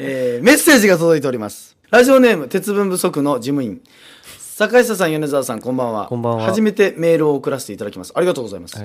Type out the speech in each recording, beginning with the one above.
えー、メッセージが届いております。ラジオネーム、鉄分不足の事務員。坂下さん、米沢さん、こんばんは。こんばんは。初めてメールを送らせていただきます。ありがとうございます。8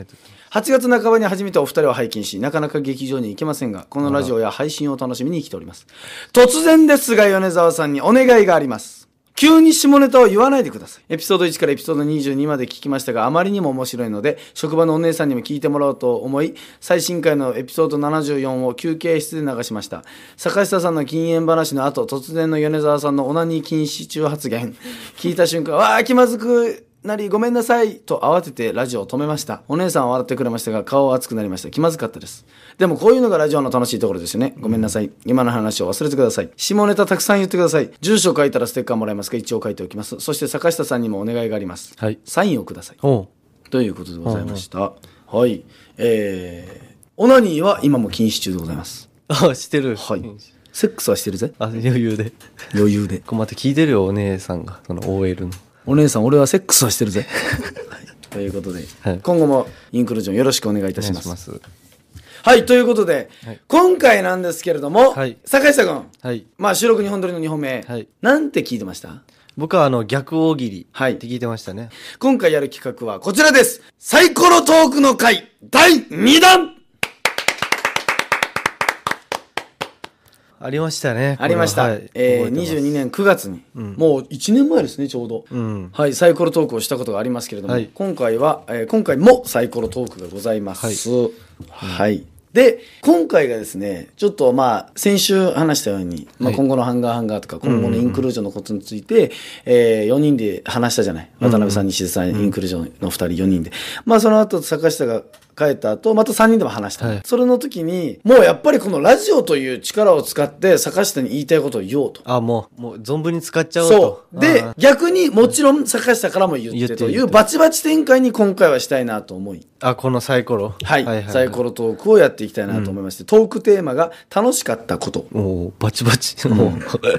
月半ばに初めてお二人を拝見し、なかなか劇場に行けませんが、このラジオや配信を楽しみに来ております。突然ですが、米沢さんにお願いがあります。急に下ネタを言わないでください。エピソード1からエピソード22まで聞きましたが、あまりにも面白いので、職場のお姉さんにも聞いてもらおうと思い、最新回のエピソード74を休憩室で流しました。坂下さんの禁煙話の後、突然の米沢さんのオナニー禁止中発言。聞いた瞬間、わー、気まずくなりごめんなさいと慌ててラジオを止めました。お姉さんは笑ってくれましたが顔は熱くなりました。気まずかったです。でもこういうのがラジオの楽しいところですよね。ごめんなさい。今の話を忘れてください。下ネタたくさん言ってください。住所書いたらステッカーもらえますか一応書いておきます。そして坂下さんにもお願いがあります。はい。サインをください。ということでございました。はい。えー、オナニーは今も禁止中でございます。あ、してる。はい。セックスはしてるぜ。あ、余裕で。余裕で。困って聞いてるよ、お姉さんが。その OL の。お姉さん俺はセックスはしてるぜ ということで、はい、今後もインクルージョンよろしくお願いいたしますはいということで、はい、今回なんですけれども、はい、坂下君、はい、まあ収録日本撮りの2本目、はい、なんて聞いてました僕はあの逆大喜利って聞いてましたね、今回やる企画はこちらですサイコロトークの回第2弾ありましたね。ありました。はい、えー、22年9月に、うん、もう1年前ですね、ちょうど、うん、はい、サイコロトークをしたことがありますけれども、はい、今回は、えー、今回もサイコロトークがございます。はい。はい、で、今回がですね、ちょっとまあ、先週話したように、まあ、今後のハンガーハンガーとか、今後のインクルージョンのことについて、うんえー、4人で話したじゃない。渡辺さん、西出さん、インクルージョンの2人、4人で。まあ、その後、坂下が帰った後、また3人でも話した、はい、それの時に、もうやっぱりこのラジオという力を使って、坂下に言いたいことを言おうと。あ、もう、もう存分に使っちゃおうと。そう。で、逆にもちろん坂下からも言ってというバチバチ展開に今回はしたいなと思い。あ、このサイコロ、はい、はい、サイコロトークをやっていきたいなと思いまして、うん、トークテーマが楽しかったこと。おバチバチ。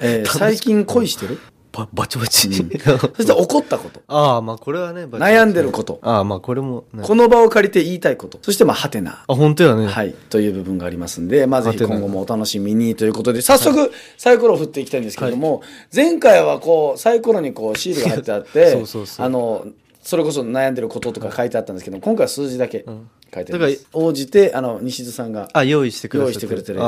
えー、最近恋してるば、バチバチ。に。そして怒ったこと。ああ、まあこれはね、悩んでること。ああ、まあこれも、ね、この場を借りて言いたいこと。そしてまあ、ハテナ。あ、本当やね。はい。という部分がありますんで、まあぜひ今後もお楽しみにということで、早速、サイコロを振っていきたいんですけれども、はい、前回はこう、サイコロにこう、シールが貼ってあって、そうそうそうあの、それこそ悩んでることとか書いてあったんですけど、今回は数字だけ書いてあります。応じて、あの、西津さんが、あ、用意してくれてる。用意してくれてる。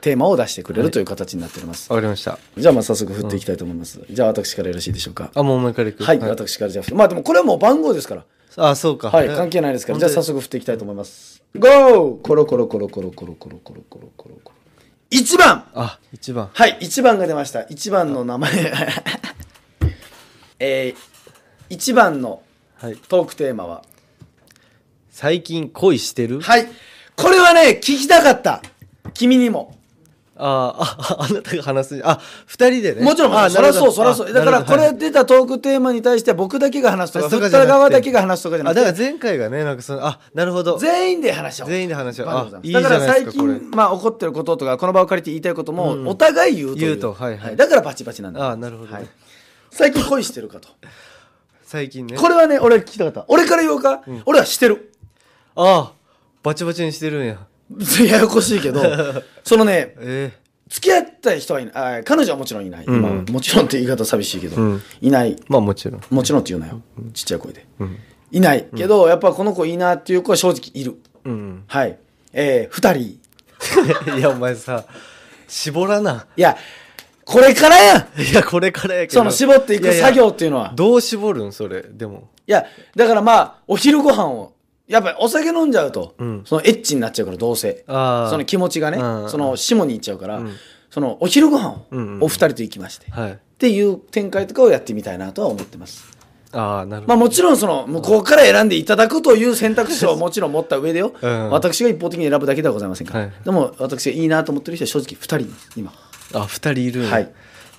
テーマを出してくれるという形になっております。わ、かりました。じゃあ、まあ、早速振っていきたいと思います。じゃあ、私からよろしいでしょうか。あ、もうお前からいく。はい、私からじゃあ、まあ、でもこれはもう番号ですから。あ、そうか。はい、関係ないですから。じゃあ、早速振っていきたいと思います。ゴーコロコロコロコロコロコロコロコロコロコロ。1番あ、1番。はい、1番が出ました。1番の名前。えー、1番のはい、トークテーマは最近恋してるはいこれはね聞きたかった君にもあああ あなたが話すあ二人でねもちろんあそらそうそらそうだからこれ出たトークテーマに対して僕だけが話すとか振った側だけが話すとかじゃなくてあだから前回がねなんかそのあなるほど全員で話し合う全員で話し合うだから最近まあ起こってることとかこの場を借りて言いたいこともお互い言うと、う言うと、はいはい、はい、だからバチバチなんだあなるほど、はい、最近恋してるかと最近ねこれはね俺聞きたかった俺から言おうか、うん俺はしてるああバチバチにしてるんや ややこしいけど そのねえ付き合った人はいない彼女はもちろんいない、うんまあもちろんって言い方寂しいけど、うんいないまあもちろんもちろんって言うなよ、ちっちゃい声でうんいないけど、やっぱこの子いいなっていう子は正直いるうんはいえー、2人 いやお前さ絞らないやこれからやいや、これからやけど。その絞っていく作業っていうのは。いやいやどう絞るんそれ、でも。いや、だからまあ、お昼ご飯を。やっぱりお酒飲んじゃうと、うん、そのエッチになっちゃうから、どうせ。その気持ちがね、その下に行っちゃうから、うん、そのお昼ご飯をお二人と行きまして、うんうん、っていう展開とかをやってみたいなとは思ってます。あなるほどまあもちろんその向こうから選んでいただくという選択肢をもちろん持った上でよ、うん、私が一方的に選ぶだけではございませんから、はい、でも私がいいなと思ってる人は正直2人今。あ二人いるはい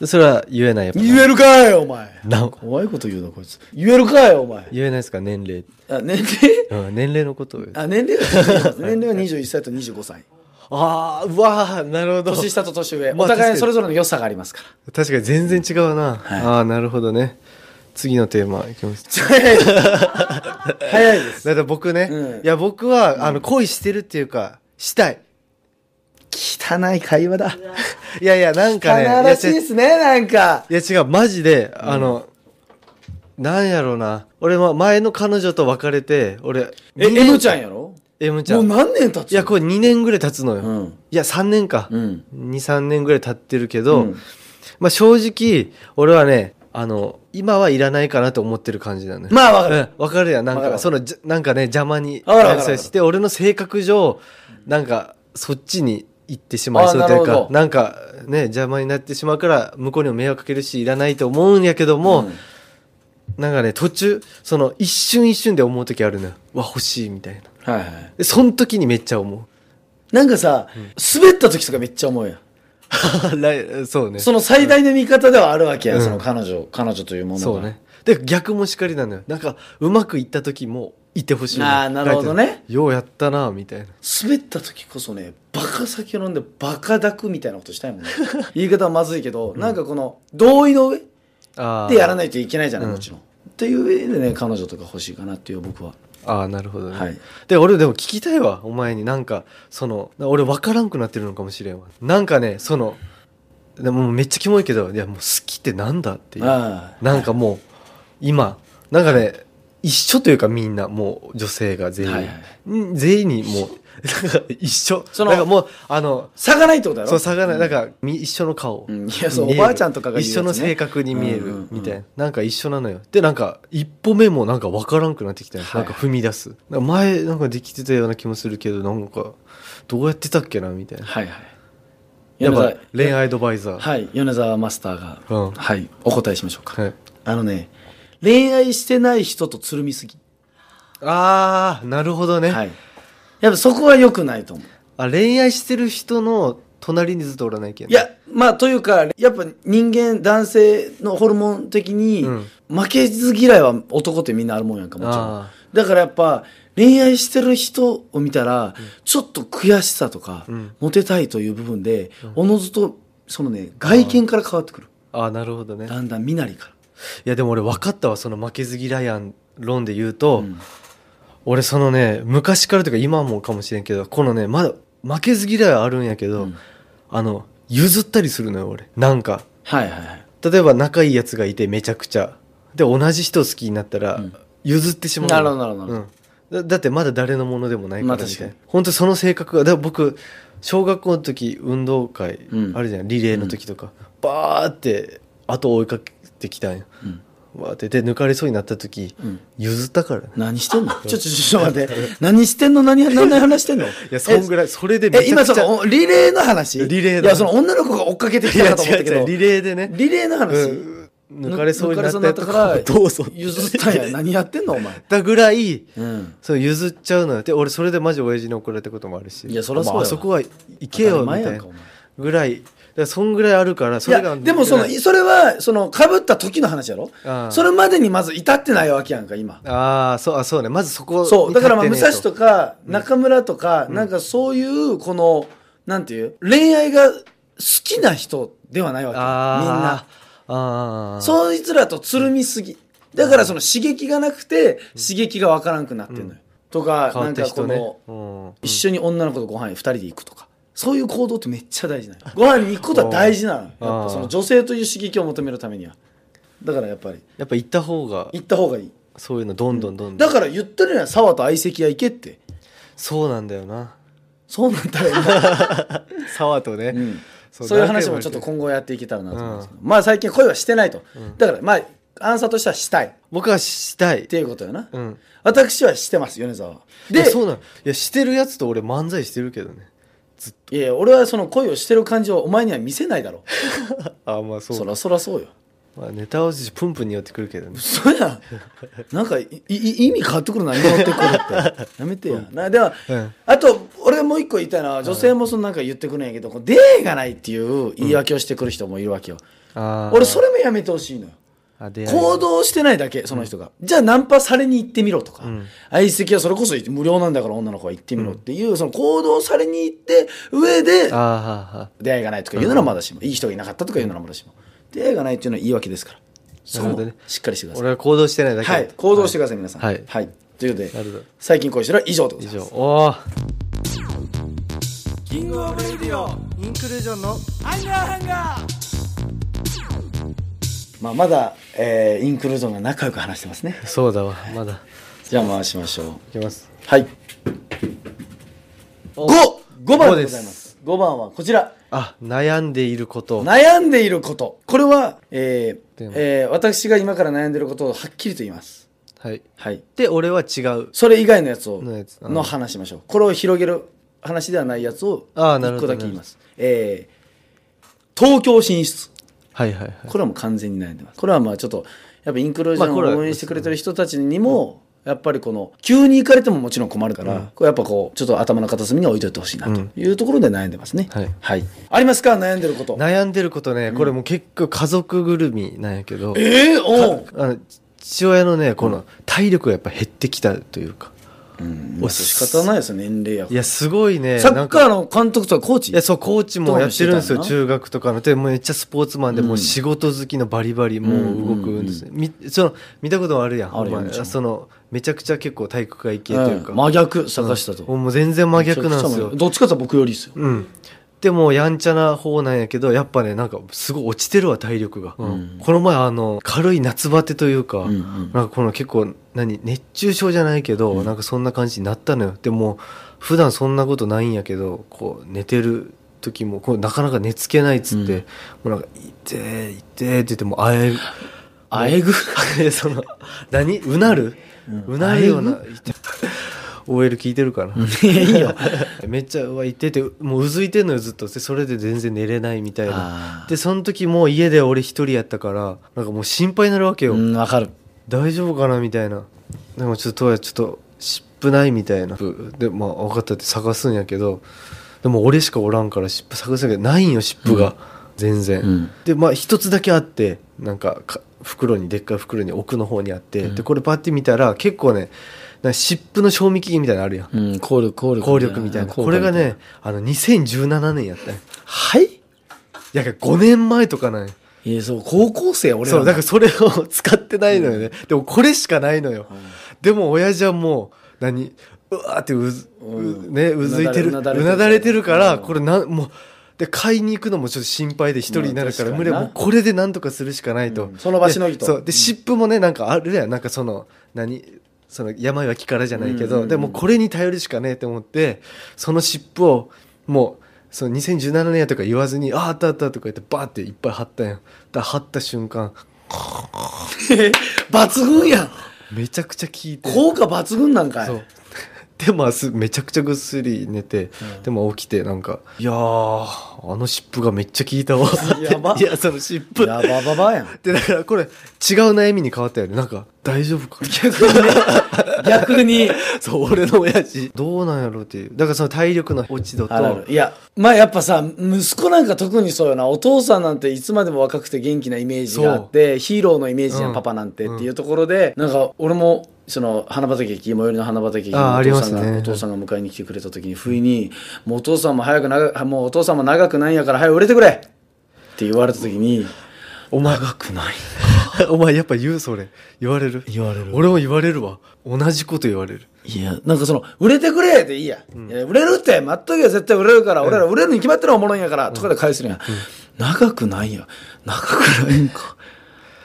それは言えないやっぱ言えるかいお前な怖いこと言うなこいつ言えるかいお前言えないですか年齢あ年齢、うん、年齢のことをあ年齢は年齢は21歳と25歳ああうわなるほど年下と年上、お互いそれぞれの良さがありますから確かに全然違うな、はい、ああなるほどね次のテーマいきます 早いですだって僕ね、うん、いや僕は、あの恋してるっていうかしたい汚い会話だ。いやいや、なんかね。汚らしいですね、なんか。いや違う、マジで、あの、うん、なんやろうな。俺は前の彼女と別れて、俺。え、M ちゃんやろ ?M ちゃん。もう何年経ついや、これ2年ぐらい経つのよ。うん、いや、3年か。うん、2、3年ぐらい経ってるけど、うん、まあ正直、俺はね、あの、今はいらないかなと思ってる感じなのよ。まあわかる。わ、うん、かるやん。なんか、その、なんかね、邪魔に、して、俺の性格上、なんか、そっちに行ってしまいそうというかなんかね邪魔になってしまうから向こうにも迷惑かけるしいらないと思うんやけども、うん、なんかね途中その一瞬一瞬で思う時あるのよわ欲しいみたいな、はいはい、でその時にめっちゃ思うなんかさ、うん、滑った時とかめっちゃ思うやん そうねその最大の味方ではあるわけや、うん、その彼女彼女というものがそうねで逆もしかりなのよなんかうまくいった時もいてほしいああなるほどねようやったなみたいな滑った時こそねバカ酒飲んでバカ抱くみたいなことしたいもんね 言い方はまずいけど、うん、なんかこの同意の上でやらないといけないじゃないもちろん、っていう上でね彼女とか欲しいかなっていう僕はああなるほどね、はい、で俺でも聞きたいわお前になんかその俺分からんくなってるのかもしれんわなんかねそのでもめっちゃキモいけどいやもう好きってなんだっていうなんかもう今なんかね一緒というかみんなもう女性が全員、はいはい、全員にもうなんか一緒そのなんかもうあの差がないってことだろそう差がない、なんかみ一緒の顔、いやそうおばあちゃんとかが、一緒の性格に見えるみたいな、うんうん、なんか一緒なのよでなんか一歩目もなんか分からんくなってきたよ、はい、なんか踏み出すな前なんかできてたような気もするけどなんかどうやってたっけなみたいなはいはいやっぱ恋愛アドバイザーはい米沢マスターが、うん、はいお答えしましょうか、はい、あのね恋愛してない人とつるみすぎ。ああなるほどね、はい。やっぱそこは良くないと思う。あ、恋愛してる人の隣にずっとおらないけいや、まあというか、やっぱ人間、男性のホルモン的に、負けず嫌いは男ってみんなあるもんやんか、もちろん。だからやっぱ、恋愛してる人を見たら、ちょっと悔しさとか、うん、モテたいという部分で、おのずと、そのね、外見から変わってくる。ああ、なるほどね。だんだん身なりから。いやでも俺分かったわその負けず嫌いやん論で言うと、うん、俺そのね昔からというか今もかもしれんけどこのねまだ負けず嫌いはあるんやけど、うん、あの譲ったりするのよ俺なんか、はいはい例えば仲いいやつがいてめちゃくちゃで同じ人好きになったら譲ってしまう、うん、なるほどなるほど、だだってまだ誰のものでもないからねたい本当その性格がだ僕小学校の時運動会あるじゃん、うん、リレーの時とか、うん、バーってと追いかってきたんよ、わってで抜かれそうになった時、譲ったから何してんの ちょ、っとちょ、っと待って。何してんの何、何の話してんのいやそんぐらいそれでめちゃ今くちその、リレーの話リレーのいや、その女の子が追っかけてきたやかと思ったけ違うリレーでね、リレーの話、うん抜かれそうになったやつから、どうぞ譲ったんや。何やってんのお前。だぐらいうん。そう譲っちゃうのよで俺それでマジ親父に怒られたこともあるしいやそりゃそうあそこは行けよみたいなぐらいらそんぐらいあるからそれがでもそのそれはそのかぶった時の話やろそれまでにまず至ってないわけやんか今ああそうあそうねまずそこそうだからまあ武蔵とか中村とか、うん、なんかそういうこのなんていう恋愛が好きな人ではないわけみんなあそいつらとつるみすぎだからその刺激がなくて刺激が分からんくなってるのよ、うん、とか、ね、なんかこの、うん、一緒に女の子とご飯二2人で行くとかそういう行動ってめっちゃ大事なご飯に行くことは大事なの やっぱその女性という刺激を求めるためにはだからやっぱりやっぱ行った方が行った方がいいそういうのどんどんどんどん、うん、だから言ってるやん沢と相席屋行けってそうなんだよなそうなんだよな 沢とね、うん、そういう話もちょっと今後やっていけたらなと思いますけど、うん、まあ最近恋はしてないと、だからまあアンサーとしてはしたい僕はしたいっていうことやな、うん、私はしてます米沢でそうなんいやしてるやつと俺漫才してるけどねずっといやいや俺はその恋をしてる感じをお前には見せないだろ ああまあそうそらそらそうよまあネタ合わせプンプンに寄ってくるけどね嘘やんなんかいい意味変わってくるな今寄ってくるってやめてや、なでは、うん、あと俺もう一個言いたいのは女性もそのなんか言ってくるんやけど、はい、出いがないっていう言い訳をしてくる人もいるわけよ、うん、俺それもやめてほしいのよ行動してないだけその人が、うん、じゃあナンパされに行ってみろとか、うん、相席はそれこそ無料なんだから女の子は行ってみろっていう、うん、その行動されに行って上で出会いがないとか言うならまだしも、いい人がいなかったとか言うならまだしも出会いがないっていうのは言い訳ですからそこね、しっかりしてください俺は行動してないだけはい行動してください、皆さんはい、はい、ということで最近恋してるは以上でございます以上おおキングオブレディオインクルージョンのアンガーハンガーまあ、まだ、えー、インクルードンが仲良く話してますねそうだわまだじゃあ回しましょういきますはい55番でございます5番はこちらあ悩んでいること悩んでいることこれは、えーえー、私が今から悩んでいることをはっきりと言いますはい、はい、で俺は違うそれ以外のやつをの話しましょうこれを広げる話ではないやつを1個だけ言います、えー、東京進出はいはいはい、これはもう完全に悩んでますこれはまあちょっとやっぱインクルージョンを応援してくれてる人たちにも、やっぱりこの急に行かれてももちろん困るから、うん、これやっぱこうちょっと頭の片隅に置いといてほしいなというところで悩んでますね、うん、はい、はい、ありますか悩んでること悩んでることねこれも結構家族ぐるみなんやけど、ええー、おあの父親のねこの体力がやっぱ減ってきたというかうんま仕方ないですよ年齢やいやすごいねサッカーの監督とかコーチいやそうコーチもやってるんですよ中学とかのでもめっちゃスポーツマンで、うん、もう仕事好きのバリバリもう動くんですね、うんうんうん、みその見たことあるやんあるやそのめちゃくちゃ結構体育会系というか、うん、真逆探したと、もう全然真逆なんですよどっちかと僕よりですようんってもやんちゃな方なんやけどやっぱねなんかすごい落ちてるわ体力が、うん、この前あの軽い夏バテというか、うんうん、なんかこの結構何熱中症じゃないけど、うん、なんかそんな感じになったのよでも普段そんなことないんやけどこう寝てる時もこうなかなか寝つけないっつって、うん、もうなんか「痛え痛え」って言ってもあえあえぐ その何うなるうなるような OL 聞いてるからいいよ めっちゃ言っててもううずいてんのよずっとそれで全然寝れないみたいなでその時もう家で俺一人やったからなんかもう心配になるわけよわかる大丈夫かなみたいなでもちょっととはちょっと湿布ないみたいなでまあ分かったって探すんやけどでも俺しかおらんから湿布探すんやけどないんよ湿布が、うん、全然、うん、でまあ一つだけあってなんかか袋にでっかい袋に奥の方にあって、うん、でこれパッて見たら結構ねだ湿布の賞味期限みたいなのあるやん、うん、効力効力効力みたいなこれがねあの2017年やったんはいいや5年前とかないやそう高校生俺らそうだからそれを 使ってないのよね、うん、でもこれしかないのよ、うん、でも親父はもう何うわってうずうん、ね、うずいてるうなだれてるから、これなもうで買いに行くのもちょっと心配で一人になるから、無理もうこれで何とかするしかないと、その場しのぎとそうで湿布もねなんかあるやなんかその何その病は気からじゃないけど、でもこれに頼るしかねえと思ってその湿布をもうその2017年やとか言わずに「あああったあった」とか言ってバーっていっぱい貼ったやんだ貼った瞬間 抜群やんめちゃくちゃ効いて効果抜群なんかいそうでまあすめちゃくちゃぐっすり寝て、うん、でも起きてなんか「いやあの湿布がめっちゃ効いたわ」やばいやその湿布やばばばやんでだからこれ違う悩みに変わったよねなんか大丈夫か逆に、逆 にそう俺の親父どうなんやろうっていうだからその体力の落ち度といやまあやっぱさ息子なんか特にそうよなお父さんなんていつまでも若くて元気なイメージがあってヒーローのイメージやん、パパなんてっていうところで、うん、なんか俺もその花畑駅最寄りの花畑駅お父さんが、ね、お父さんが迎えに来てくれた時に不意に「もうお父さんも早く長 もうお父さんも長くないんやから早く売れてくれ!」って言われた時に「お前長くない お前やっぱ言うそれ言われる言われる俺も言われるわ同じこと言われるいやなんかその「売れてくれ!」でいいやうん、いや売れるって待っとけば絶対売れるから、俺ら売れるに決まってるおもろいんやから、うん、とかで返すんや、長くないや長くないんか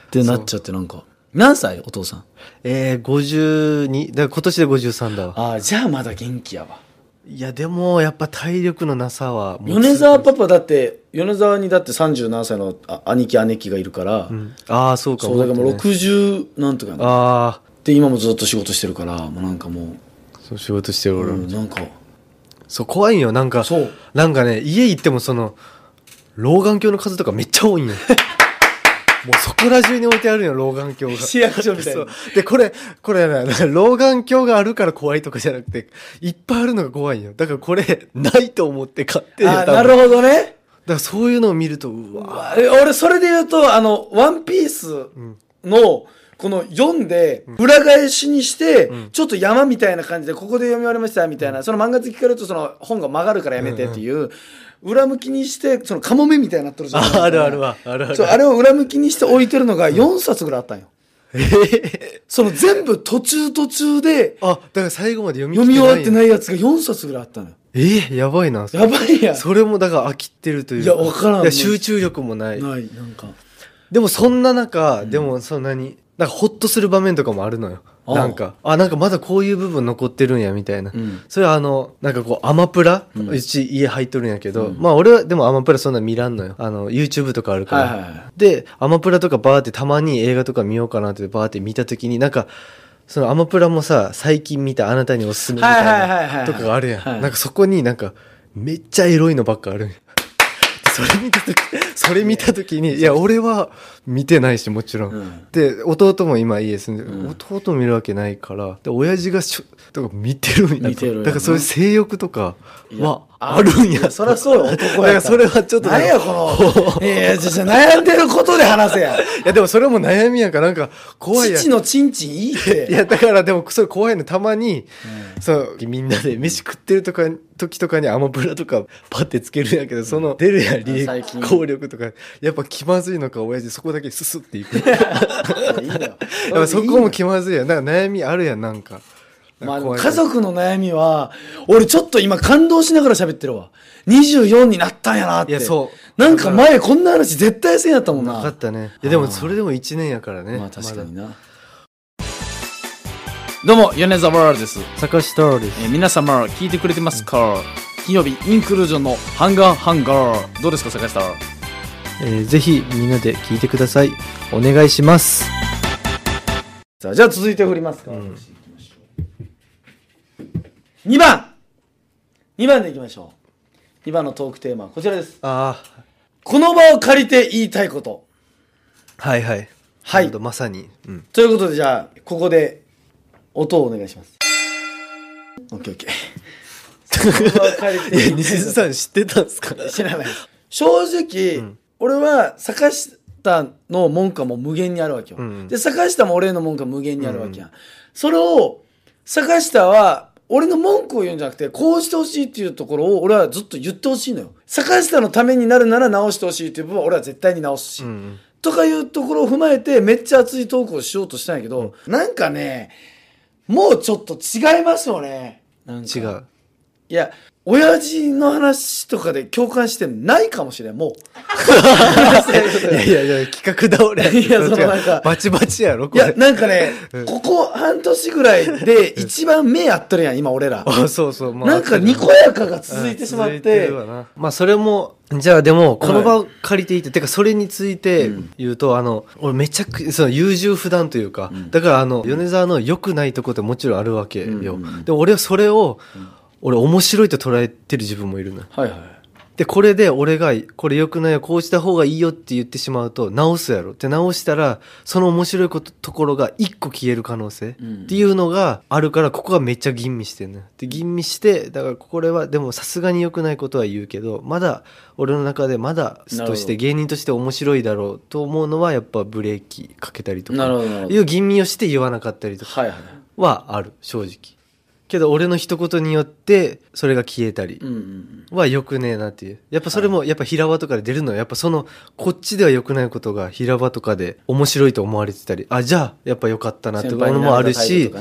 ってなっちゃってなんか何歳お父さん。えー、52、だ今年で53だわ。ああ、じゃあまだ元気やわ。いや、でも、やっぱ体力のなさは。米沢パパだって、米沢にだって37歳の兄貴姉貴がいるから。うん、ああ、そうかそう、だからもう60、なんとか、ああ。で、今もずっと仕事してるから、もうなんかもう。そう、仕事してる俺、うん、なんか。そう、怖いよ。なんか、そう。なんかね、家行ってもその、老眼鏡の数とかめっちゃ多いんよ。もうそこら中に置いてあるよ、老眼鏡が。市役所みたいな。で、これ、これ、ね、老眼鏡があるから怖いとかじゃなくて、いっぱいあるのが怖いよ。だからこれ、ないと思って買ってあ、なるほどね。だからそういうのを見ると、うわ俺、それで言うと、あの、ワンピースの、うんこの読んで、裏返しにして、ちょっと山みたいな感じで、ここで読み終わりましたみたいな、その漫画好きから言うと、その本が曲がるからやめてっていう、裏向きにしてそのカモメみたいになってるじゃないですか、ね、あるあるわあるあるあれを裏向きにして置いてるのが4冊ぐらいあったんよ、その全部途中途中であだから最後まで読み読み終わってないやつが4冊ぐらいあったのよえやばいな。やばいやそれもだから飽きてるといういや、わからん。集中力もない。ない、なんか。でもそんな中、うん、でもそんなに、なんかほっとする場面とかもあるのよなんかあなんかまだこういう部分残ってるんやみたいな、うん、それはあのなんかこうアマプラ、うん、うち家入っとるんやけど、うん、まあ俺はでもアマプラそんな見らんのよあの YouTube とかあるから、はいはいはい、でアマプラとかバーってたまに映画とか見ようかなってバーって見たときになんかそのアマプラもさ最近見たあなたにおすすめみたいなとかがあるやん、なんかそこになんかめっちゃエロいのばっかあるんやそれ見たとき、それ見たときにいや俺は見てないしもちろん、うん、で弟も今家住んでる、うん、弟見るわけないからで親父がしょとか見てるみたいな、ね、だからそういう性欲とかはあるんやそりゃそう男やだからそれはちょっと何やこのいやじゃ悩んでることで話せや いやでもそれも悩みやからなんか怖いや父のちんちんいいっていやだからでもそれ怖いのたまに、うん、そうみんなで飯食ってるとか時とかにアマプラとかパッてつけるんやけどその出るやん効力とかやっぱ気まずいのか親父そこでだけススっていく。いいだよそこも気まずいやん。なんか悩みあるやん、なんか。まあ、家族の悩みは、俺ちょっと今感動しながら喋ってるわ。24になったんやなって。いや、そう。なんか前こんな話絶対せんやったもんな。なかったね。いや、でもそれでも1年やからね。まあ確かにな。どうも、米沢ワールです。坂下です。皆様、聞いてくれてますか、うん、金曜日、インクルージョンのハンガーハンガー。どうですか、坂下。えー、ぜひみんなで聞いてくださいお願いしますさあじゃあ続いて振りますか、うん、2番2番でいきましょう2番のトークテーマはこちらですああこの場を借りて言いたいことはいはいはいまさに、うん、ということでじゃあここで音をお願いしますオッケーオッケー いや西津さん知ってたんですか知らない正直、うん、俺は坂下の文化も無限にあるわけよ、うんで坂下も俺の文化無限にあるわけや、うん、それを坂下は俺の文句を言うんじゃなくてこうしてほしいっていうところを俺はずっと言ってほしいのよ坂下のためになるなら直してほしいっていう部分は俺は絶対に直すし、うん、とかいうところを踏まえてめっちゃ熱いトークをしようとしたんやけど、うん、なんかねもうちょっと違いますよね違ういや、親父の話とかで共感してないかもしれん、もう。いやいやいや、企画倒れ。いや、そのなんか。バチバチやろ、これ。いや、なんかね、うん、ここ半年ぐらいで一番目合っとるやん、今俺ら。あ、そうそう。まあ、なんかにこやかが続いてしまって。まあ、それも、じゃあでも、この場を借りていて、はい、てかそれについて言うと、うん、あの、俺めちゃく、その優柔不断というか、だからあの、米沢の良くないとこってもちろんあるわけよ。で、俺はそれを、俺面白いと捉えてる自分もいるのはいはい。で、これで俺が、これ良くないよ、こうした方がいいよって言ってしまうと、直すやろ。って直したら、その面白いこと、ところが一個消える可能性っていうのがあるから、ここがめっちゃ吟味してるの、ね、で、吟味して、だからこれは、でもさすがに良くないことは言うけど、まだ、俺の中でまだ、として芸人として面白いだろうと思うのは、やっぱブレーキかけたりとか、いう吟味をして言わなかったりとかはある、正直。けど俺の一言によってそれが消えたりはよくねえなっていうやっぱそれもやっぱ平場とかで出るのやっぱそのこっちではよくないことが平場とかで面白いと思われてたりあじゃあやっぱよかったなってものもあるし、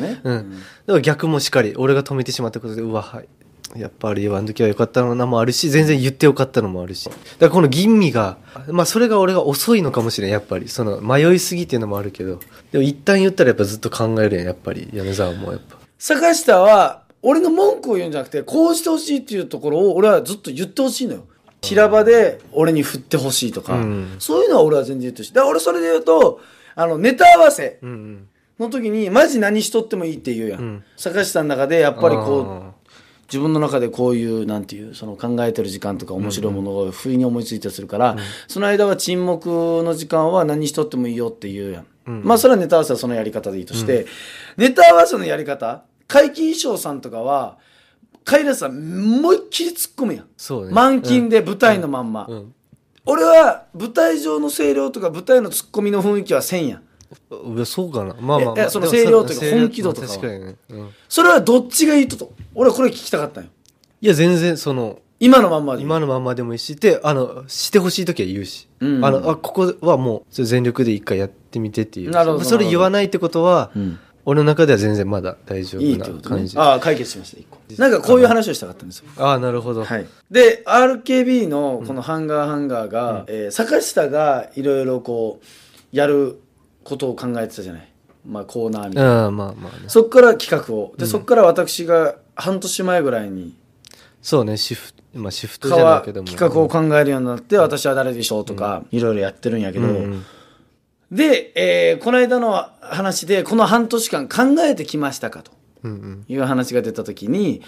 うん、逆もしっかり俺が止めてしまったことでうわはいやっぱりあの時は良かったのなもあるし全然言ってよかったのもあるしだからこの吟味がまあそれが俺が遅いのかもしれんやっぱりその迷いすぎっていうのもあるけどでも一旦言ったらやっぱずっと考えるやんやっぱり米沢もやっぱ。坂下は、俺の文句を言うんじゃなくて、こうしてほしいっていうところを俺はずっと言ってほしいのよ。平場で俺に振ってほしいとか、うん、そういうのは俺は全然言ってほしい。だから俺それで言うと、あの、ネタ合わせの時に、マジ何しとってもいいって言うやん。うん、坂下の中でやっぱりこう、自分の中でこういうなんていうその考えてる時間とか面白いものを不意に思いついたりするから、うん、その間は沈黙の時間は何しとってもいいよって言うやん、うん、まあそれはネタ合わせはそのやり方でいいとして、うん、ネタ合わせのやり方皆勤賞さんとかはカイラさん思いっきり突っ込むやんそうね満勤で舞台のまんま、うん俺は舞台上の声量とか舞台のツッコミの雰囲気はせんやんうんそうかなまあまあまあ、その声量というか本気度とかは確かにね、うんそれはどっちがいいとと俺はこれ聞きたかったんよいや全然その今のまんまで今のまんまでもいいしであのしてほしい時は言うし、うんうんあのあここはもう全力で一回やってみてっていうなるほどそれ言わないってことは、うん俺の中では全然まだ大丈夫ねああ解決しました一個なんかこういう話をしたかったんですよああなるほど、はい、で RKB のこのハンガーハンガーが、えー坂下がいろいろこうやることを考えてたじゃない、まあ、コーナーみたいな、あまあまあねそっから企画をで、そっから私が半年前ぐらいにそうねシフトまあシフトじゃないけども企画を考えるようになって、私は誰でしょうとかいろいろやってるんやけど、うんうんで、えー、この間の話で、この半年間考えてきましたかという話が出た時に、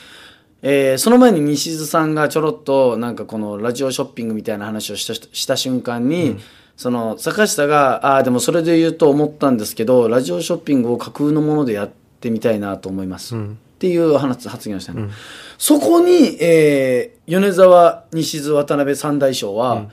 えー、その前に西津さんがちょろっとなんかこのラジオショッピングみたいな話をした瞬間に、うん、その坂下が「ああでもそれで言うと思ったんですけどラジオショッピングを架空のものでやってみたいなと思います」うん、っていう話発言をしたね、うん、そこに、えー、米沢西津渡辺三大将は、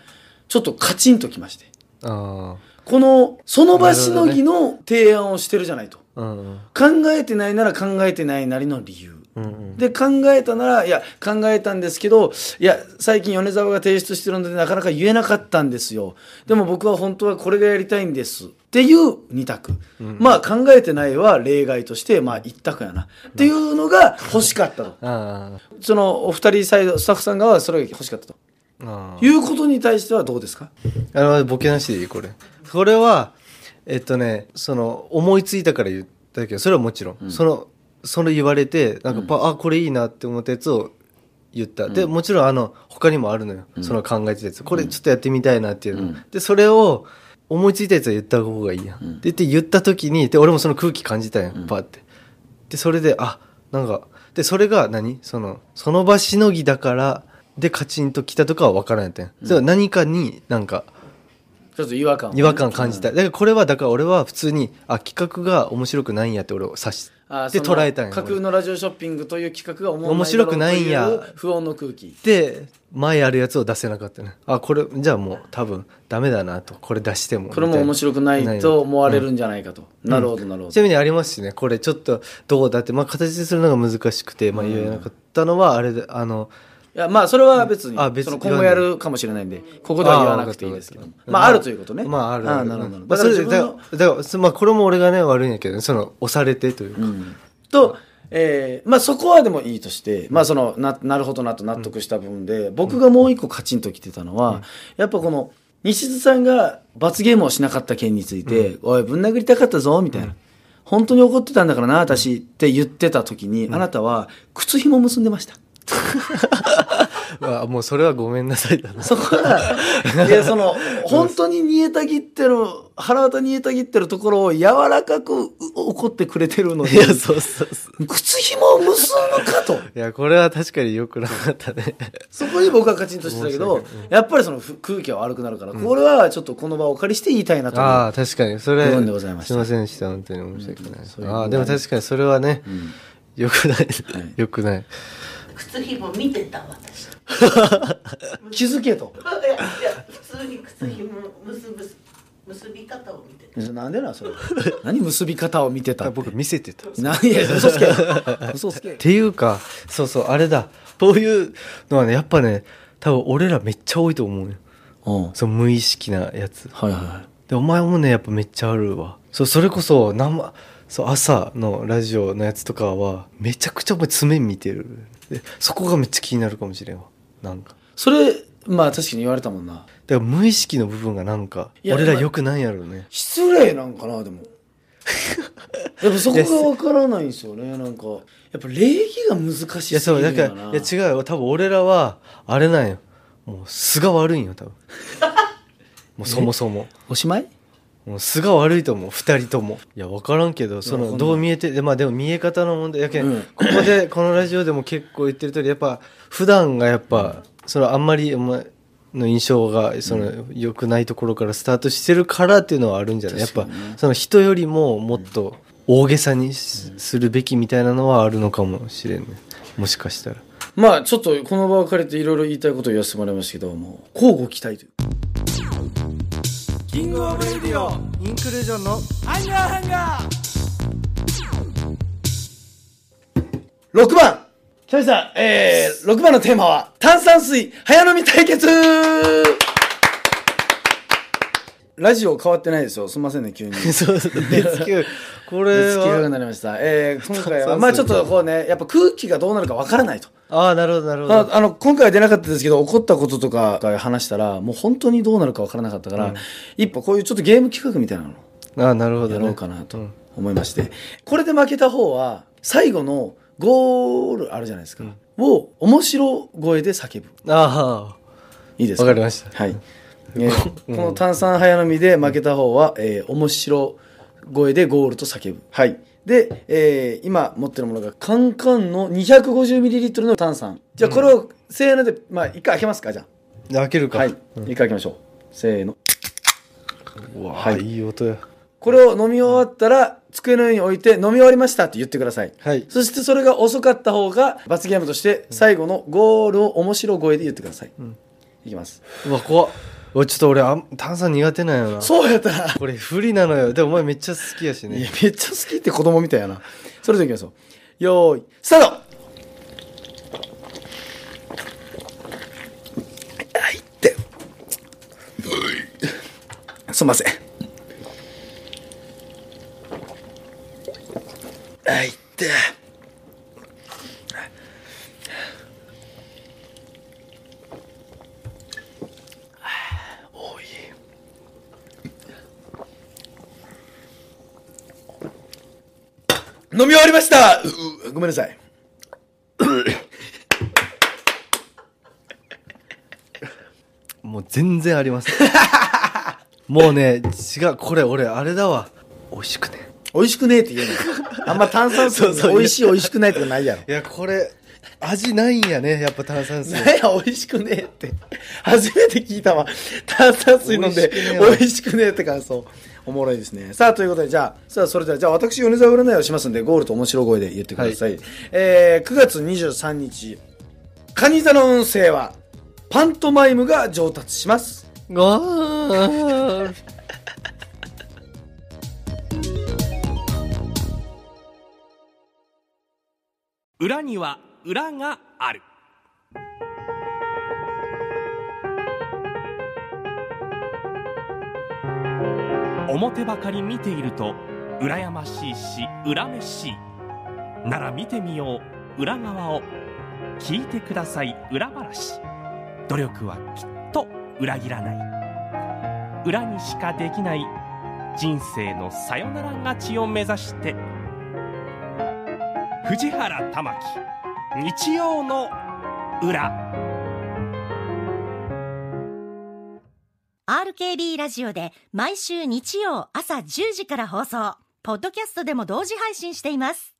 ちょっとカチンときまして。あこのその場しのぎの提案をしてるじゃないと、うん、考えてないなら考えてないなりの理由、うんうん、で考えたならいや考えたんですけどいや最近米沢が提出してるのでなかなか言えなかったんですよでも僕は本当はこれがやりたいんですっていう2択、うん、まあ考えてないは例外としてまあ1択やな、っていうのが欲しかったとそのお二人サイドスタッフさん側はそれが欲しかったということに対してはどうですかあれはボケなしでいいこれこれはえっとねその思いついたから言ったけどそれはもちろん、うん、そのその言われてなんかパ、うん、あこれいいなって思ったやつを言った、でもちろんあの他にもあるのよ、うん、その考えてたやつこれちょっとやってみたいなっていうの、うん、でそれを思いついたやつは言った方がいいやん、うん、でって言った時にで俺もその空気感じたやんパーって、でそれであなんかでそれが何そのその場しのぎだからでカチンときたとかは分からんやったやん、それは何かになんかちょっと違和感、違和感感じたいだからこれはだから俺は普通にあ企画が面白くないんやって俺を指しで捉えたんや架空のラジオショッピングという企画が面白くないんや不穏の空気で前あるやつを出せなかったねあこれじゃあもう多分ダメだなとこれ出してもこれも面白くないと思われるんじゃないかと、うん、なるほどなるほど、ちなみにありますしねこれちょっとどうだってまあ形にするのが難しくて、まあ、言えなかったのはあれであの、いやまあそれは別に、あ別その今後やるかもしれないんでここでは言わなくていいですけどまああるということねまああるあなるほどまあそれだからまあこれも俺がね悪いんやけど、ね、その押されてというか、うん、とえー、まあそこはでもいいとして、まあそのななるほどなと納得した部分で、僕がもう一個カチンときてたのは、やっぱこの西津さんが罰ゲームをしなかった件について、おいぶん殴りたかったぞみたいな、本当に怒ってたんだからな私って言ってた時に、あなたは靴紐結んでました。あもうそれはごめんなさいだなそこはいやその 本当に煮えたぎってる腹渡煮えたぎってるところを柔らかく怒ってくれてるのいでやそうそうそう靴紐を結ぶかといやこれは確かに良くなかったねそこに僕はカチンとしてたけど、やっぱりその空気は悪くなるから、これはちょっとこの場をお借りして言いたいなと思あうあ確かにそれは、でございましたすいませんでした本当に申し訳ない、うんういうああでも確かにそれはね、良くない、良くない靴ひも見てた私 気づけといやいや普通に靴ひも結ぶ結び方を見てなんでなそれ 何結び方を見てた僕見せてた何や嘘つけ嘘つけっていうかそうそうあれだこういうのはねやっぱね多分俺らめっちゃ多いと思うよ、うん、その無意識なやつはいはいでお前もねやっぱめっちゃあるわそうそれこそ生そう朝のラジオのやつとかはめちゃくちゃお前爪見てるそこがめっちゃ気になるかもしれんわなんかそれまあ確かに言われたもんなだから無意識の部分がなんか俺らよくないやろうね失礼なんかなでも やっぱそこがわからないんですよねなんかやっぱ礼儀が難しいいやそうだからいや違うよ多分俺らはあれなんよもう素が悪いんよ多分 もうそもそもおしまいもう素が悪いと思う2人ともいや分からんけどそのどう見えてで,、まあ、でも見え方の問題やけん、うん、ここで このラジオでも結構言ってる通りやっぱ普段がやっぱそのあんまりお前の印象がその良くないところからスタートしてるからっていうのはあるんじゃない、やっぱその人よりももっと大げさにするべきみたいなのはあるのかもしれんねもしかしたらまあちょっとこの場を借りていろいろ言いたいことを言わせてもらいましたけども交互期待というキングオブレディオインクルージョンのアンガーハンガー六番チョイさん、えー、6番のテーマは炭酸水早飲み対決ラジオ変わってないですよ。すみませんね、急に。そうです熱球。これは。熱球になりました。えー、今回は、まあちょっとこうね、やっぱ空気がどうなるかわからないと。ああ、なるほど、なるほど。あの、今回は出なかったですけど、怒ったこととか話したら、もう本当にどうなるか分からなかったから、うん、一歩こういうちょっとゲーム企画みたいなの。あなるほど、ね、やろうかなと思いまして、うん、これで負けた方は、最後のゴールあるじゃないですか。うん、を、面白声で叫ぶ。ああ。いいですかわかりました。はい。ね、この炭酸早飲みで負けた方は、えー、面白声でゴールと叫ぶ。はい。で、えー、今持ってるものがカンカンの 250ml の炭酸じゃあこれを、せーのでまあ一回開けますかじゃあ開けるかはい、一回開けましょうせーのうわ、はい、いい音やこれを飲み終わったら机の上に置いて飲み終わりましたって言ってください、はい、そしてそれが遅かった方が罰ゲームとして最後のゴールを面白声で言ってください、うん、いきますうわ怖っちょっと俺あ炭酸苦手なんよなそうやったらこれ不利なのよでもお前めっちゃ好きやしいねやめっちゃ好きって子供みたいやなそれでは行きましょうよーいスタートあいってすんませんあいって飲み終わりましたごめんなさい。もう全然あります。もうね、違う、これ俺あれだわ。美味しくね。美味しくねえって言うの。あんま炭酸水美味しい美味しくないとかないやろ。いや、これ、味ないんやね、やっぱ炭酸水。や、美味しくね初めて聞いたわ。炭酸水飲んで、美味しくねえって感想。おもろいですね。さあ、ということで、じゃあ、さあ、それでは、じゃあ、私、米沢占いをしますんで、ゴールと面白声で言ってください。はい、えー、9月23日、カニ座の運勢は、パントマイムが上達します。ゴー裏には裏がある。表ばかり見ていると羨ましいし恨めしいなら見てみよう裏側を聞いてください裏話努力はきっと裏切らない裏にしかできない人生のさよなら勝ちを目指して藤原玉木日曜の裏 RKB ラジオで毎週日曜朝10時から放送。ポッドキャストでも同時配信しています。